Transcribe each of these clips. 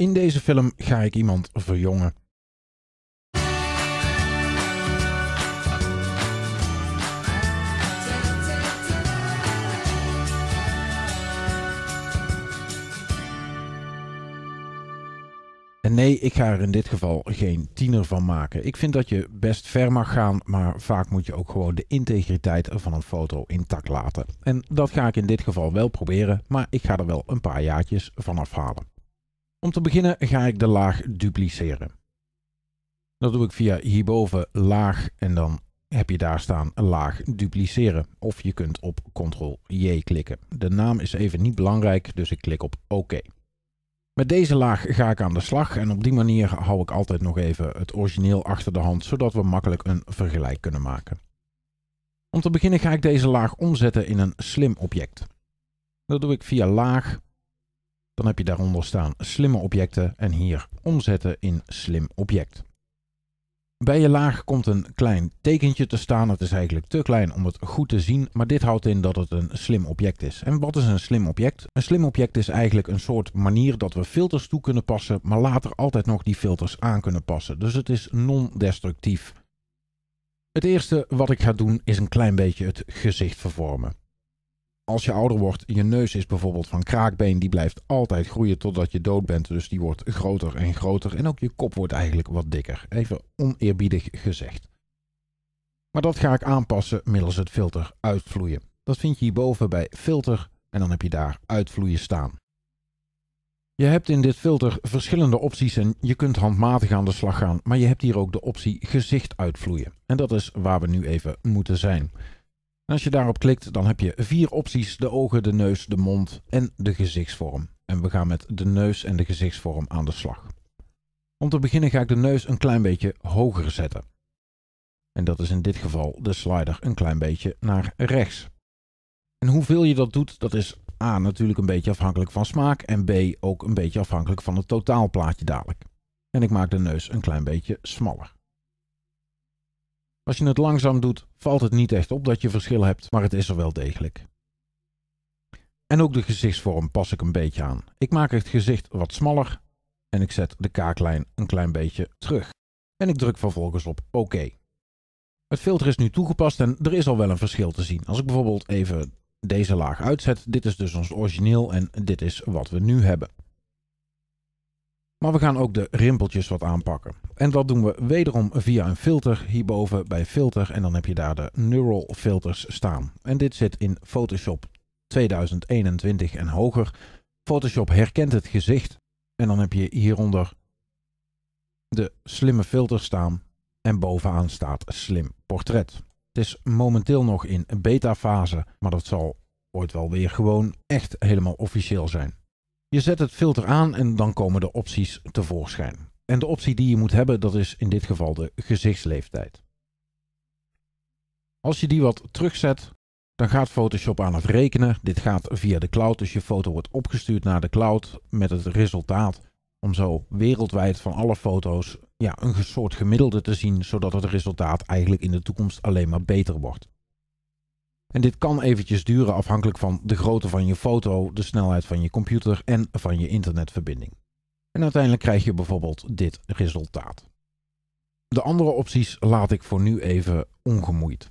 In deze film ga ik iemand verjongen. En nee, ik ga er in dit geval geen tiener van maken. Ik vind dat je best ver mag gaan, maar vaak moet je ook gewoon de integriteit van een foto intact laten. En dat ga ik in dit geval wel proberen, maar ik ga er wel een paar jaartjes van afhalen. Om te beginnen ga ik de laag dupliceren. Dat doe ik via hierboven laag en dan heb je daar staan laag dupliceren. Of je kunt op Ctrl-J klikken. De naam is even niet belangrijk, dus ik klik op OK. Met deze laag ga ik aan de slag en op die manier hou ik altijd nog even het origineel achter de hand, zodat we makkelijk een vergelijk kunnen maken. Om te beginnen ga ik deze laag omzetten in een slim object. Dat doe ik via laag, dan heb je daaronder staan slimme objecten en hier omzetten in slim object. Bij je laag komt een klein tekentje te staan. Het is eigenlijk te klein om het goed te zien, maar dit houdt in dat het een slim object is. En wat is een slim object? Een slim object is eigenlijk een soort manier dat we filters toe kunnen passen, maar later altijd nog die filters aan kunnen passen. Dus het is non-destructief. Het eerste wat ik ga doen is een klein beetje het gezicht vervormen als je ouder wordt, je neus is bijvoorbeeld van kraakbeen, die blijft altijd groeien totdat je dood bent. Dus die wordt groter en groter en ook je kop wordt eigenlijk wat dikker. Even oneerbiedig gezegd. Maar dat ga ik aanpassen middels het filter uitvloeien. Dat vind je hierboven bij filter en dan heb je daar uitvloeien staan. Je hebt in dit filter verschillende opties en je kunt handmatig aan de slag gaan, maar je hebt hier ook de optie gezicht uitvloeien. En dat is waar we nu even moeten zijn. Als je daarop klikt, dan heb je vier opties: de ogen, de neus, de mond en de gezichtsvorm. En we gaan met de neus en de gezichtsvorm aan de slag. Om te beginnen ga ik de neus een klein beetje hoger zetten. En dat is in dit geval de slider een klein beetje naar rechts. En hoeveel je dat doet, dat is A natuurlijk een beetje afhankelijk van smaak en B ook een beetje afhankelijk van het totaalplaatje dadelijk. En ik maak de neus een klein beetje smaller. Als je het langzaam doet, valt het niet echt op dat je verschil hebt, maar het is er wel degelijk. En ook de gezichtsvorm pas ik een beetje aan. Ik maak het gezicht wat smaller en ik zet de kaaklijn een klein beetje terug. En ik druk vervolgens op oké. OK. Het filter is nu toegepast en er is al wel een verschil te zien. Als ik bijvoorbeeld even deze laag uitzet, dit is dus ons origineel en dit is wat we nu hebben. Maar we gaan ook de rimpeltjes wat aanpakken. En dat doen we wederom via een filter hierboven bij filter. En dan heb je daar de neural filters staan. En dit zit in Photoshop 2021 en hoger. Photoshop herkent het gezicht. En dan heb je hieronder de slimme filters staan. En bovenaan staat slim portret. Het is momenteel nog in beta fase. Maar dat zal ooit wel weer gewoon echt helemaal officieel zijn. Je zet het filter aan en dan komen de opties tevoorschijn. En de optie die je moet hebben, dat is in dit geval de gezichtsleeftijd. Als je die wat terugzet, dan gaat Photoshop aan het rekenen. Dit gaat via de cloud, dus je foto wordt opgestuurd naar de cloud met het resultaat om zo wereldwijd van alle foto's ja, een soort gemiddelde te zien, zodat het resultaat eigenlijk in de toekomst alleen maar beter wordt. En dit kan eventjes duren afhankelijk van de grootte van je foto, de snelheid van je computer en van je internetverbinding. En uiteindelijk krijg je bijvoorbeeld dit resultaat. De andere opties laat ik voor nu even ongemoeid.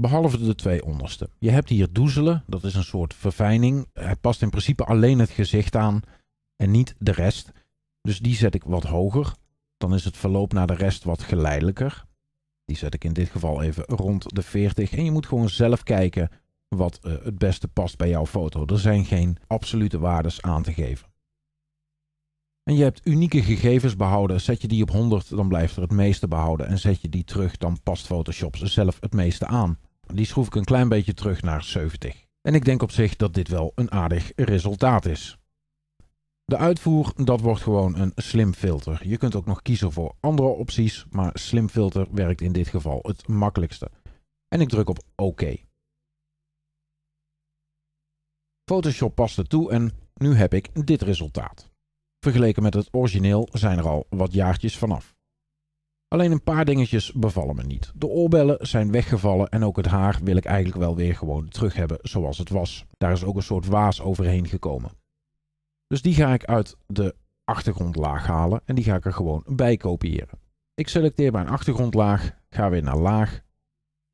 Behalve de twee onderste. Je hebt hier doezelen, dat is een soort verfijning. Het past in principe alleen het gezicht aan en niet de rest. Dus die zet ik wat hoger. Dan is het verloop naar de rest wat geleidelijker. Die zet ik in dit geval even rond de 40. En je moet gewoon zelf kijken wat eh, het beste past bij jouw foto. Er zijn geen absolute waardes aan te geven. En je hebt unieke gegevens behouden. Zet je die op 100, dan blijft er het meeste behouden. En zet je die terug, dan past Photoshop zelf het meeste aan. Die schroef ik een klein beetje terug naar 70. En ik denk op zich dat dit wel een aardig resultaat is. De uitvoer, dat wordt gewoon een slim filter. Je kunt ook nog kiezen voor andere opties, maar slim filter werkt in dit geval het makkelijkste. En ik druk op OK. Photoshop past het toe en nu heb ik dit resultaat. Vergeleken met het origineel zijn er al wat jaartjes vanaf. Alleen een paar dingetjes bevallen me niet. De oorbellen zijn weggevallen en ook het haar wil ik eigenlijk wel weer gewoon terug hebben zoals het was. Daar is ook een soort waas overheen gekomen. Dus die ga ik uit de achtergrondlaag halen en die ga ik er gewoon bij kopiëren. Ik selecteer mijn achtergrondlaag, ga weer naar laag,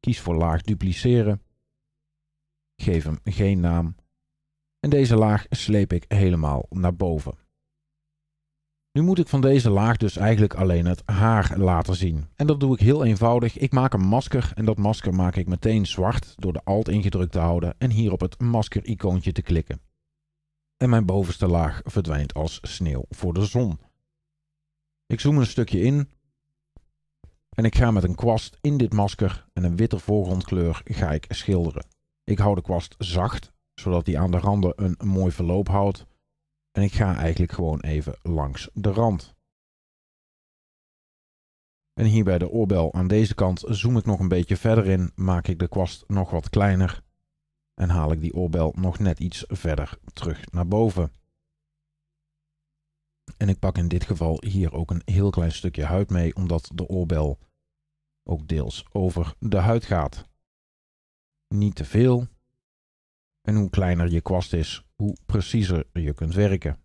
kies voor laag dupliceren, geef hem geen naam en deze laag sleep ik helemaal naar boven. Nu moet ik van deze laag dus eigenlijk alleen het haar laten zien. En dat doe ik heel eenvoudig. Ik maak een masker en dat masker maak ik meteen zwart door de alt ingedrukt te houden en hier op het masker icoontje te klikken en mijn bovenste laag verdwijnt als sneeuw voor de zon. Ik zoom een stukje in en ik ga met een kwast in dit masker en een witte voorgrondkleur ga ik schilderen. Ik hou de kwast zacht, zodat die aan de randen een mooi verloop houdt. En ik ga eigenlijk gewoon even langs de rand. En hier bij de oorbel aan deze kant zoom ik nog een beetje verder in, maak ik de kwast nog wat kleiner en haal ik die oorbel nog net iets verder terug naar boven. En ik pak in dit geval hier ook een heel klein stukje huid mee, omdat de oorbel ook deels over de huid gaat. Niet te veel. En hoe kleiner je kwast is, hoe preciezer je kunt werken.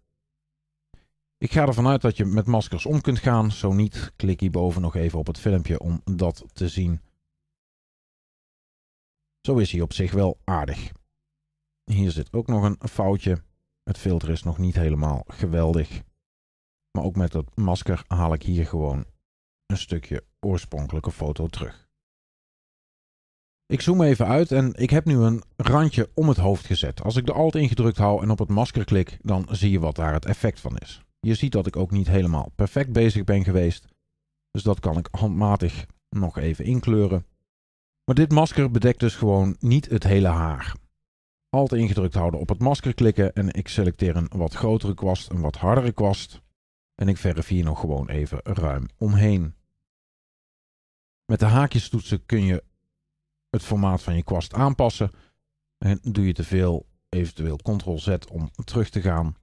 Ik ga ervan uit dat je met maskers om kunt gaan. Zo niet, klik hierboven nog even op het filmpje om dat te zien. Zo is hij op zich wel aardig. Hier zit ook nog een foutje. Het filter is nog niet helemaal geweldig. Maar ook met het masker haal ik hier gewoon een stukje oorspronkelijke foto terug. Ik zoom even uit en ik heb nu een randje om het hoofd gezet. Als ik de alt ingedrukt hou en op het masker klik, dan zie je wat daar het effect van is. Je ziet dat ik ook niet helemaal perfect bezig ben geweest. Dus dat kan ik handmatig nog even inkleuren. Maar dit masker bedekt dus gewoon niet het hele haar. Alt ingedrukt houden op het masker klikken en ik selecteer een wat grotere kwast, een wat hardere kwast. En ik verf hier nog gewoon even ruim omheen. Met de haakjes toetsen kun je het formaat van je kwast aanpassen. En doe je te veel, eventueel Ctrl-Z om terug te gaan.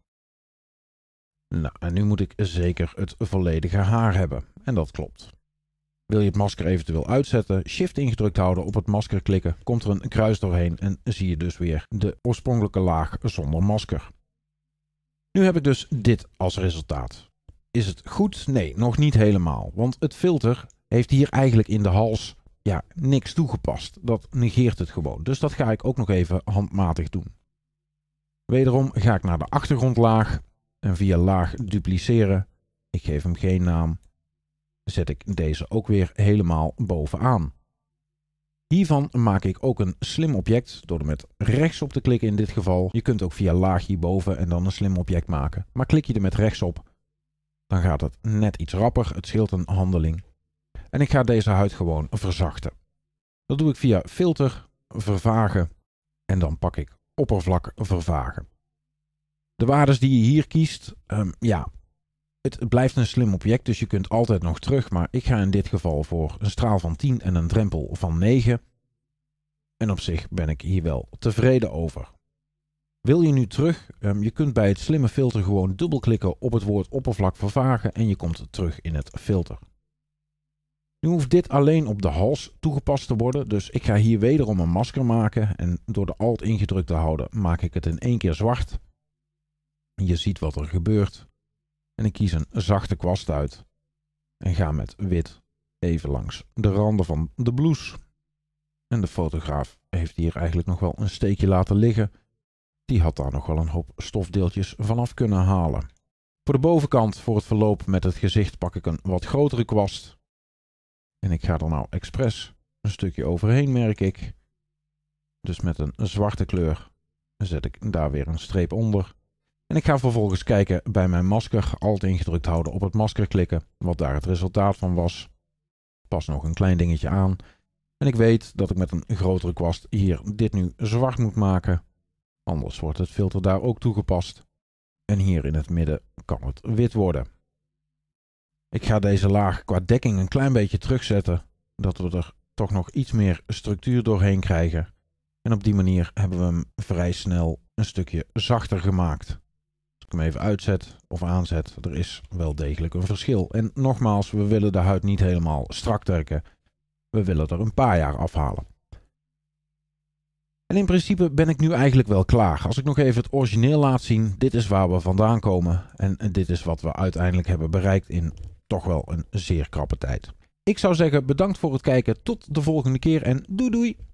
Nou, en nu moet ik zeker het volledige haar hebben. En dat klopt. Wil je het masker eventueel uitzetten, shift ingedrukt houden, op het masker klikken, komt er een kruis doorheen en zie je dus weer de oorspronkelijke laag zonder masker. Nu heb ik dus dit als resultaat. Is het goed? Nee, nog niet helemaal, want het filter heeft hier eigenlijk in de hals ja, niks toegepast. Dat negeert het gewoon, dus dat ga ik ook nog even handmatig doen. Wederom ga ik naar de achtergrondlaag en via laag dupliceren. Ik geef hem geen naam zet ik deze ook weer helemaal bovenaan. Hiervan maak ik ook een slim object door er met rechts op te klikken in dit geval. Je kunt ook via laag hierboven en dan een slim object maken. Maar klik je er met rechts op, dan gaat het net iets rapper. Het scheelt een handeling. En ik ga deze huid gewoon verzachten. Dat doe ik via filter, vervagen en dan pak ik oppervlak vervagen. De waardes die je hier kiest, ehm, ja, het blijft een slim object, dus je kunt altijd nog terug. Maar ik ga in dit geval voor een straal van 10 en een drempel van 9. En op zich ben ik hier wel tevreden over. Wil je nu terug? Ehm, je kunt bij het slimme filter gewoon dubbelklikken op het woord oppervlak vervagen en je komt terug in het filter. Nu hoeft dit alleen op de hals toegepast te worden, dus ik ga hier wederom een masker maken en door de alt ingedrukt te houden maak ik het in één keer zwart. Je ziet wat er gebeurt en ik kies een zachte kwast uit. En ga met wit even langs de randen van de blouse. En de fotograaf heeft hier eigenlijk nog wel een steekje laten liggen. Die had daar nog wel een hoop stofdeeltjes vanaf kunnen halen. Voor de bovenkant, voor het verloop met het gezicht, pak ik een wat grotere kwast. En ik ga er nou expres een stukje overheen, merk ik. Dus met een zwarte kleur zet ik daar weer een streep onder. En ik ga vervolgens kijken bij mijn masker, alt ingedrukt houden op het masker klikken, wat daar het resultaat van was. Pas nog een klein dingetje aan. En ik weet dat ik met een grotere kwast hier dit nu zwart moet maken. Anders wordt het filter daar ook toegepast. En hier in het midden kan het wit worden. Ik ga deze laag qua dekking een klein beetje terugzetten, dat we er toch nog iets meer structuur doorheen krijgen. En op die manier hebben we hem vrij snel een stukje zachter gemaakt ik hem even uitzet of aanzet, er is wel degelijk een verschil. En nogmaals, we willen de huid niet helemaal strak trekken. We willen er een paar jaar afhalen. En in principe ben ik nu eigenlijk wel klaar. Als ik nog even het origineel laat zien, dit is waar we vandaan komen. En dit is wat we uiteindelijk hebben bereikt in toch wel een zeer krappe tijd. Ik zou zeggen bedankt voor het kijken, tot de volgende keer en doei doei!